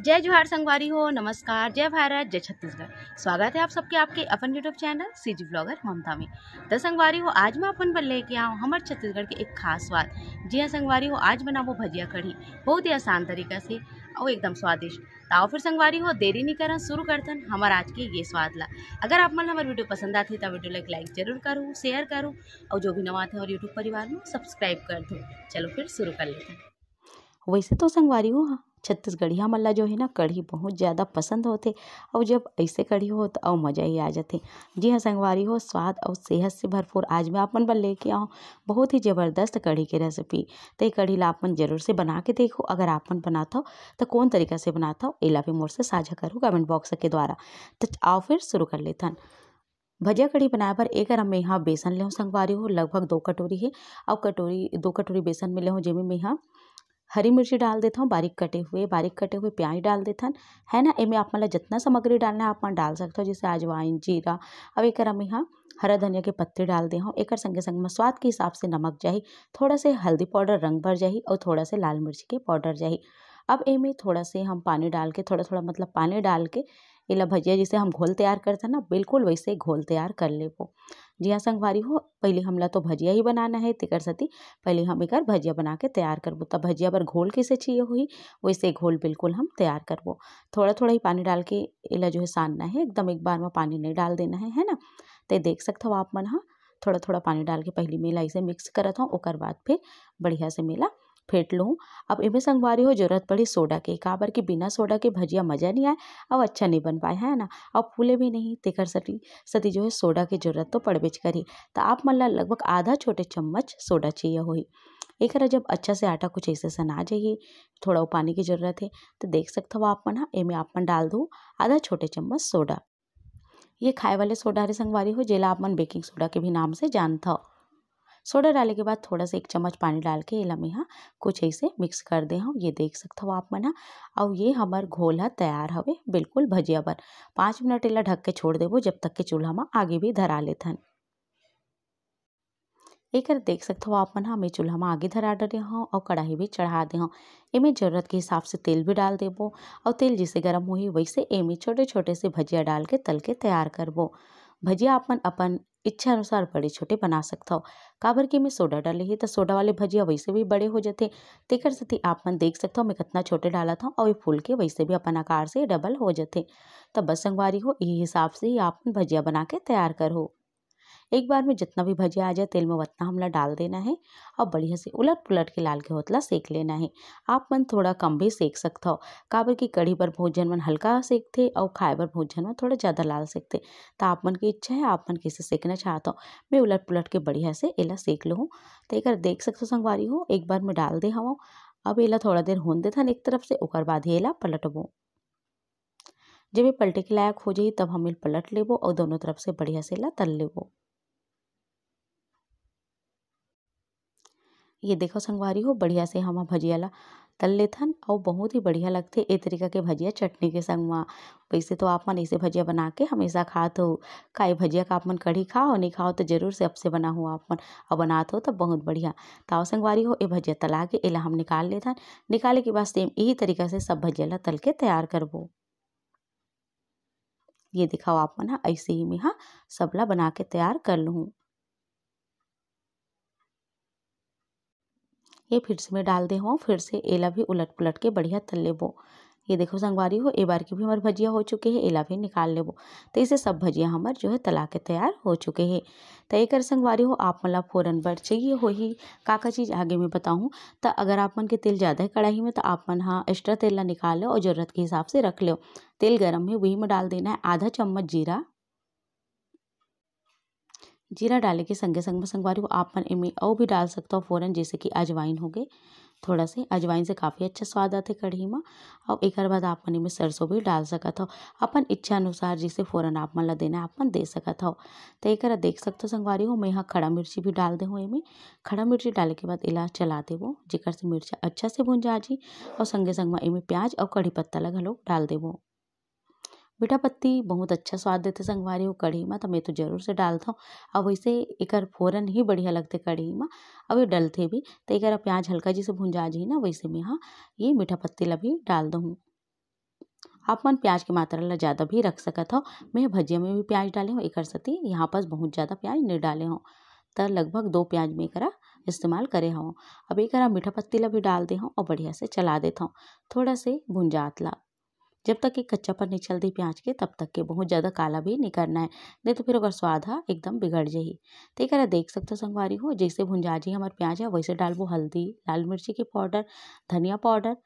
जय जोहार संगवारी हो नमस्कार जय भारत जय छत्तीसगढ़ स्वागत है आप सबके आपके अपन YouTube channel CG blogger Mamta में तो संगवारी हो आज मैं अपन पर लेके आऊँ हमारे छत्तीसगढ़ के एक खास स्वाद जी हाँ संगवारी हो आज वो भजिया कढ़ी बहुत ही आसान तरीका से और एकदम स्वादिष्ट ताओ तो फिर संगवारी हो देरी नहीं करन शुरू करतन हमार आज के ये स्वाद ला अगर आप मन हमारे वीडियो पसंद आती तो वीडियो लाइक लाइक जरूर करूँ शेयर करूँ और जो भी नवा थे और यूट्यूब परिवार में सब्सक्राइब कर दूँ चलो फिर शुरू कर लेते हैं वैसे तो संगवारी हो हाँ छत्तीसगढ़िया हाँ, मन ला जो है ना कढ़ी बहुत ज़्यादा पसंद होते और जब ऐसे कढ़ी हो तो और मजा ही आ जाते जी हाँ संगवारी हो स्वाद और सेहत से भरपूर आज मैं आपन पर लेके आऊँ बहुत ही ज़बरदस्त कढ़ी के रेसिपी तो ये कढ़ी ला जरूर से बना के देखो अगर आपन बनाता हो तो कौन तरीका से हो एला भी मोर से साझा करो कमेंट बॉक्स के द्वारा तो आओ फिर शुरू कर लेते हैं भजिया कढ़ी बनाए पर एक अरम में यहाँ बेसन ले संगवारी हो लगभग दो कटोरी है और कटोरी दो कटोरी बेसन में ले जेमें में यहाँ हरी मिर्ची डाल देता हूँ बारीक कटे हुए बारीक कटे हुए प्याज डाल देता है ना इमें आप मतलब जितना सामग्री डालना है आप मैं डाल सकते हो जैसे अजवाइन जीरा अब एक हम यहाँ हरा धनिया के पत्ते डाल दे हूँ एक संगे संग में स्वाद के हिसाब से नमक जाए थोड़ा से हल्दी पाउडर रंग भर जाए और थोड़ा से लाल मिर्ची के पाउडर जाए अब एमें थोड़ा से हम पानी डाल के थोड़ा थोड़ा मतलब पानी डाल के इला भजिया जिसे हम घोल तैयार करते हैं ना बिल्कुल वैसे घोल तैयार कर ले वो जिया संगवारी हो पहले हमला तो भजिया ही बनाना है तेकर सती पहले हम एक भजिया बना के तैयार करबो तब भजिया पर घोल कैसे चाहिए हुई वैसे घोल बिल्कुल हम तैयार करबो थोड़ा थोड़ा ही पानी डाल के इला जो है सानना है एकदम एक बार में पानी नहीं डाल देना है है ना तो देख सकते हो आप मन हाँ थोड़ा थोड़ा पानी डाल के पहली मेला इसे मिक्स करता हूँ और बाद फिर बढ़िया से मेला फेंट लूँ अब इमें संगवारी हो जरूरत पड़ी सोडा के काबर के बिना सोडा के भजिया मज़ा नहीं आए अब अच्छा नहीं बन पाए है ना अब फूले भी नहीं तेकर सटी सती जो है सोडा की जरूरत तो पड़ पड़बेच करी तो आप मल्ला लगभग आधा छोटे चम्मच सोडा चाहिए ही एक हरा जब अच्छा से आटा कुछ ऐसे ना जाइए थोड़ा पानी की ज़रूरत है तो देख सकते हो आप मन हाँ इमें आप मन डाल दूँ आधा छोटे चम्मच सोडा ये खाए वाले सोडा रे संगवारी हो जेला आप मन बेकिंग सोडा के भी नाम से जानता हो सोडा डाले के बाद थोड़ा सा एक चम्मच पानी डाल के एला में कुछ ऐसे मिक्स कर दे हूँ ये देख सकते हो आप मन और ये हमार घोल है तैयार हवे बिल्कुल भजिया बर पाँच मिनट इला ढक के छोड़ देवो जब तक के चूल्हा में आगे भी धरा लेथन एकर देख सकते हो आप मन हा चूल्हा में आगे धरा डरे हूँ और कढ़ाई भी चढ़ा दे हूँ एमें जरूरत के हिसाब से तेल भी डाल देबो और तेल जैसे गर्म हुई वैसे एमें छोटे छोटे से भजिया डाल के तल के तैयार करबो भजिया अपन अपन इच्छा अनुसार बड़े छोटे बना सकता हो काबर के मैं सोडा डाले है तो सोडा वाले भजिया वैसे भी बड़े हो जाते तेकर सती तो आप मन देख हो मैं कितना छोटे डाला था और ये फूल के वैसे भी अपन आकार से डबल हो जाते तब तो बस संगवारी हो यही हिसाब से ही आप भजिया बना के तैयार करो एक बार में जितना भी भजिया आ जाए तेल में उतना हमला डाल देना है और बढ़िया से उलट पुलट के लाल के होतला सेक लेना है आप मन थोड़ा कम भी सेक सकता हो काबर की कढ़ी पर भोजन मन हल्का सेकते और खाए पर भोजन में थोड़ा ज़्यादा लाल सेकते तो आप मन की इच्छा है आप मन कैसे सेकना चाहता हूँ मैं उलट पुलट के बढ़िया से एला सेक लूँ तो एक देख सकते हो संगवारी हो एक बार में डाल दे हवा अब एला थोड़ा देर होने देता एक तरफ से उकर बाद ही एला पलटबो जब ये पलटे के लायक हो जाए तब हम पलट लेबो और दोनों तरफ से बढ़िया से ला तल लेबो ये देखो संगवारी हो बढ़िया से हम भजिया ला तल लेथन और बहुत ही बढ़िया लगते ए तरीका के भजिया चटनी के संग माँ वैसे तो, तो आप मन ऐसे भजिया बना के हमेशा खात हो का ये भजिया का आप मन कढ़ी खाओ और नहीं खाओ तो जरूर से अब से बना हो आप मन और बनात हो तो बहुत बढ़िया ताव तो संगवारी हो ये भजिया तला के एला हम निकाल लेथन निकाले के बाद सेम यही तरीका से सब भजिया ला तल के तैयार करबो ये दिखाओ आप मन हाँ, ऐसे ही मैं हाँ सबला बना के तैयार कर लूँ ये फिर से मैं डाल दे हूँ फिर से एला भी उलट पुलट के बढ़िया तल लेबो ये देखो संगवारी हो ए बार की भी हमारे भजिया हो चुके हैं एला भी निकाल लेबो तो इसे सब भजिया हमार जो है तला के तैयार हो चुके हैं तो एक कर संगवारी हो आप मतलब फ़ौरन बर चाहिए हो ही काका चीज़ आगे मैं बताऊँ तो अगर आप मन के तेल ज़्यादा है कढ़ाई में तो आप मन हाँ एक्स्ट्रा तेल ना निकाल लो और ज़रूरत के हिसाब से रख लो तेल गर्म है वही में डाल देना है आधा चम्मच जीरा जीरा डाले के संगे संग में संगवारी हो आप मन इनमें और भी डाल सकता हो फ़ौरन जैसे कि अजवाइन हो गए थोड़ा से अजवाइन से काफ़ी अच्छा स्वाद आते कढ़ी में और एक बाद आप मन इनमें सरसों भी डाल सकता हो अपन इच्छा अनुसार जिसे फ़ौरन आप मन ला देना आप मन दे सकता हो तो एक देख सकते हो संगवारी हो मैं यहाँ खड़ा मिर्ची भी डाल दे हूँ इनमें खड़ा मिर्ची डाले के बाद इलाज चला देवो जिकर से मिर्चा अच्छा से भून जा जी और संगे संग में इनमें प्याज और कढ़ी पत्ता लगा लो डाल देवो मीठा पत्ती बहुत अच्छा स्वाद देते संगवारी हो कढ़ी में तो मैं तो जरूर से डालता हूँ अब वैसे एक फोरन ही बढ़िया लगते कढ़ी में अब ये डलते भी तो एक प्याज हल्का जैसे भुंजा जी ना वैसे मैं हाँ ये मीठा पत्ती ला भी डाल दूँ आप मन प्याज की मात्रा ला ज़्यादा भी रख सकत हो मैं भजिया में भी प्याज डाले हूँ एक सती यहाँ पास बहुत ज़्यादा प्याज नहीं डाले हूँ तो लगभग दो प्याज में करा इस्तेमाल करे हूँ अब एक मीठा पत्ती ला भी डाल दे हूँ और बढ़िया से चला देता हूँ थोड़ा से भुंजात ला जब तक ये पर नहीं चल दी प्याज के तब तक के बहुत ज़्यादा काला भी नहीं करना है नहीं तो फिर अगर स्वाद है हाँ, एकदम बिगड़ जाए तो एक देख सकते हो संगवारी हो जैसे भुंजा जी हमारे प्याज है वैसे डाल वो हल्दी लाल मिर्ची के पाउडर धनिया पाउडर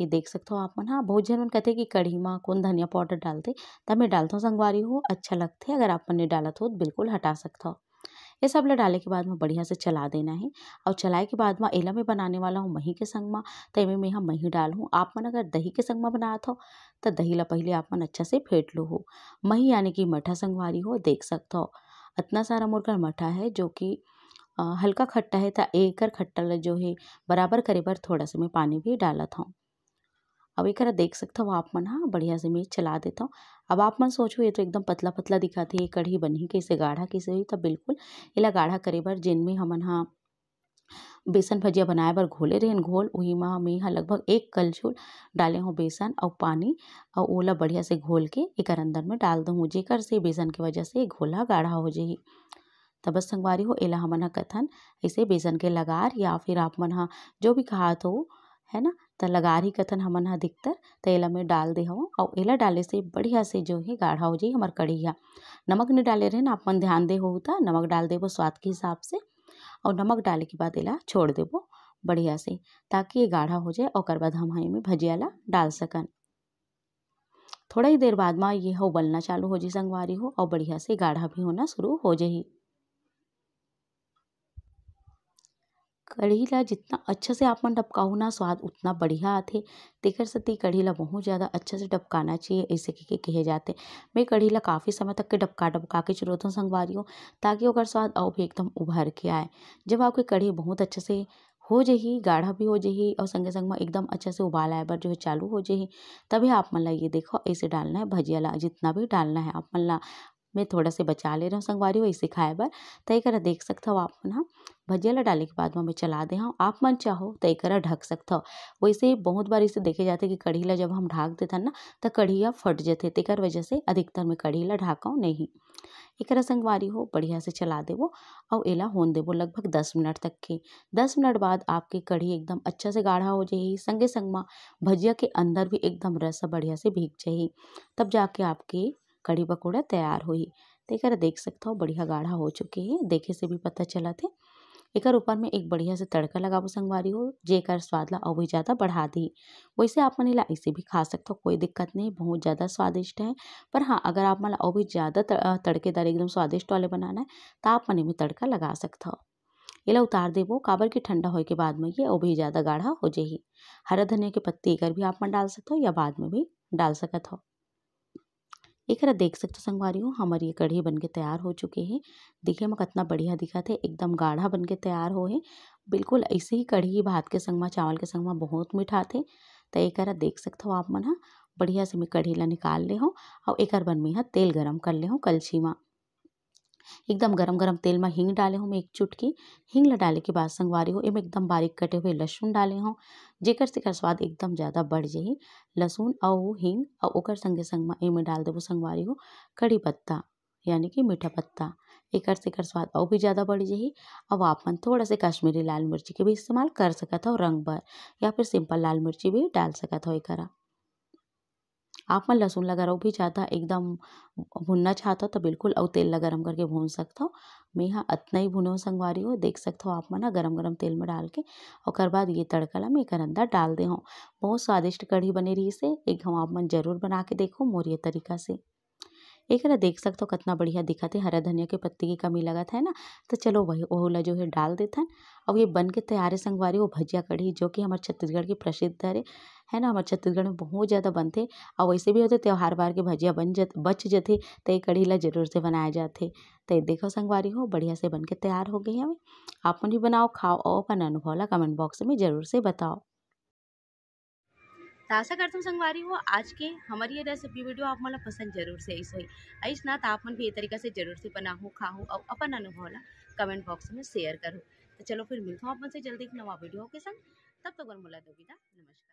ये देख सकते हो आप मन हाँ बहुत जन कहते हैं कि कढ़ी माँ कौन धनिया पाउडर डालते तब मैं डालता हूँ संगवारी हो अच्छा लगते अगर आप मन डाला तो बिल्कुल हटा सकता हो ये सब ला डाले के बाद में बढ़िया से चला देना है और चलाए के बाद में एला में बनाने वाला हूँ मही के संग तो में इमें में हम मही डालूँ आप मन अगर दही के संग में बनात हो तो दही ला पहले आप मन अच्छा से फेंट लो हो मही यानी कि मठा संगवारी हो देख सकते हो इतना सारा मुर्गा मठा है जो कि हल्का खट्टा है तो एक खट्टा जो है बराबर करे पर थोड़ा सा मैं पानी भी डाला था अब एक देख हूँ आप मन हाँ बढ़िया से मैं चला देता हूँ अब आप मन सोचो ये तो एकदम पतला पतला दिखत हे कढ़ी बनी कैसे गाढ़ा कैसे हुई त बिल्कुल इला गाढ़ा करे बार जिनमें में हमन हाँ बेसन भजिया बनाए बर घोले रहे घोल वही माँ मैं यहाँ लगभग एक कलछुल डाले हूँ बेसन और पानी और ओला बढ़िया से घोल के एक अंदर में डाल दूँ जेकर से बेसन की वजह से घोला गाढ़ा हो जाए तब संगवारी हो एला हमन हाँ, कथन ऐसे बेसन के लगार या फिर आप मन हाँ जो भी कहा हो है ना तो लगारी कथन हमन अधिकतर तो एला में डाल दे हूँ और एला डाले से बढ़िया से जो है गाढ़ा हो जाए हमारे कढ़िया नमक नहीं डाले ना अपन ध्यान दे होता नमक डाल देबो स्वाद के हिसाब से और नमक डाले के बाद एला छोड़ देबो बढ़िया से ताकि ये गाढ़ा हो जाए और बाद हम एमे भजिया ला डाल सकन थोड़ा ही देर बाद में ये हो बलना चालू हो जाए संगवारी हो और बढ़िया से गाढ़ा भी होना शुरू हो जाए कढ़ी ला जितना अच्छा से आप मन ना स्वाद उतना बढ़िया आते तेकर सती कढ़ी ला बहुत ज़्यादा अच्छे से डबकाना चाहिए अइसे के कहे जाते मैं कढ़ी ला काफ़ी समय तक के डबका डबका के चलत हो संगवारी हूँ ताकि ओकर स्वाद और भी एकदम उभर के आए जब आपकी कढ़ी बहुत अच्छे से हो जाही गाढ़ा भी हो जाही और संगे संग में एकदम अच्छे से उबाल आए बार जो है चालू हो जाही तभी आप मन ये देखो ऐसे डालना है भजिया जितना भी डालना है आप मन ला मैं थोड़ा से बचा ले रहा हूँ संगवारी वही इसे खाए बर तय कर देख सकता हो आप ना भजिया डाले के बाद में चला दे हूँ आप मन चाहो तो एक ढक सकता हो वैसे बहुत बार इसे देखे जाते कि कढ़ी ला जब हम ढाक देते ना तो कढ़िया फट जाते तेकर वजह से अधिकतर में कढ़ी ला ढाकाऊँ नहीं एक संगवारी हो बढ़िया से चला देवो और एला होन देवो लगभग दस मिनट तक के दस मिनट बाद आपकी कढ़ी एकदम अच्छा से गाढ़ा हो जाएगी संगे संग माँ भजिया के अंदर भी एकदम रस बढ़िया से भीग जाएगी तब जाके आपके कढ़ी पकौड़ा तैयार हुई तो देख सकता हो बढ़िया गाढ़ा हो चुके हैं देखे से भी पता चला थे एक ऊपर में एक बढ़िया से तड़का लगाबो संगवारी हो जेकर स्वादला स्वाद ला भी ज़्यादा बढ़ा दी वैसे आप मन ला ऐसे भी खा सकते हो कोई दिक्कत नहीं बहुत ज़्यादा स्वादिष्ट है पर हाँ अगर आप मन और भी ज़्यादा तड़केदार एकदम स्वादिष्ट वाले बनाना है तो आप मन में तड़का लगा सकते हो ये उतार देवो काबर के ठंडा होने के बाद में ये और भी ज़्यादा गाढ़ा हो जाएगी हरा धनिया के पत्ती एक भी आप मन डाल हो या बाद में भी डाल सकते हो एकरा देख हो संगवारी हो हमारी ये कढ़ी बनके तैयार हो चुके हैं दिखे मैं कितना बढ़िया दिखा थे एकदम गाढ़ा बनके तैयार हो है बिल्कुल ऐसे ही कढ़ी भात के संगमा चावल के संगमा बहुत मीठा थे तो एक करा देख हो आप मन हाँ, बढ़िया से कढ़ी ला निकाल ले और एक बार बन मेंहा तेल गरम कर ले हूँ कलछी में एकदम गरम गरम तेल में हींग डाले हूँ मैं एक चुटकी हींग डाले के बाद संगवारी हो एम एकदम बारीक कटे हुए लहसुन डाले हों जेकर कर स्वाद एकदम ज़्यादा बढ़ जाए लहसुन और हींग और ओकर संगे संग में एम डाल देबो संगवारी हो कड़ी पत्ता यानी कि मीठा पत्ता एकर कर स्वाद और भी ज़्यादा बढ़ जाए अब आप मन थोड़ा से कश्मीरी लाल मिर्ची के भी इस्तेमाल कर सकता हो रंग भर या फिर सिंपल लाल मिर्ची भी डाल सकता हो एकरा आप मन लसुन ला गरव भी चाहता एकदम भुनना चाहथव तो बिल्कुल और तेल ला गरम करके भून सकथव मैं यहाँ इतना ही भुनो संगवारी हो देख हो आप मन गरम गरम तेल में डाल के और बाद ये तड़का ला मैं एक अंदर डाल दे हूँ बहुत स्वादिष्ट कढ़ी बने रही से एक हम आप मन जरूर बना के देखो मोर ये तरीका से ना देख सकते हो कितना बढ़िया दिखत हे हरा धनिया के पत्ती की कमी लगत है ना तो चलो वही ओला जो है डाल है और ये बन के तैयार है संगवारी वो भजिया कढ़ी जो कि हमारे छत्तीसगढ़ की प्रसिद्ध है है ना हमारे छत्तीसगढ़ में बहुत ज़्यादा बनते और वैसे भी होते त्यौहार वार के भजिया बन जत बच जाते तो ये कढ़ी ला जरूर से बनाए जाते तो देखो संगवारी हो बढ़िया से बन के तैयार हो गई हमें आप भी बनाओ खाओ और अपन अनुभव ला कमेंट बॉक्स में ज़रूर से बताओ तो आशा कर तुम संगवारी हो आज के हमारी ये रेसिपी वीडियो आप मला पसंद जरूर से ऐसे ही ऐस ना तो आप मन भी ये तरीका से जरूर से बनाओ खाओ और अपन अनुभव ला कमेंट बॉक्स में शेयर करो तो चलो फिर मिलता हूँ अपन से जल्दी एक नवा वीडियो के संग तब तक तो मुला होगी नमस्कार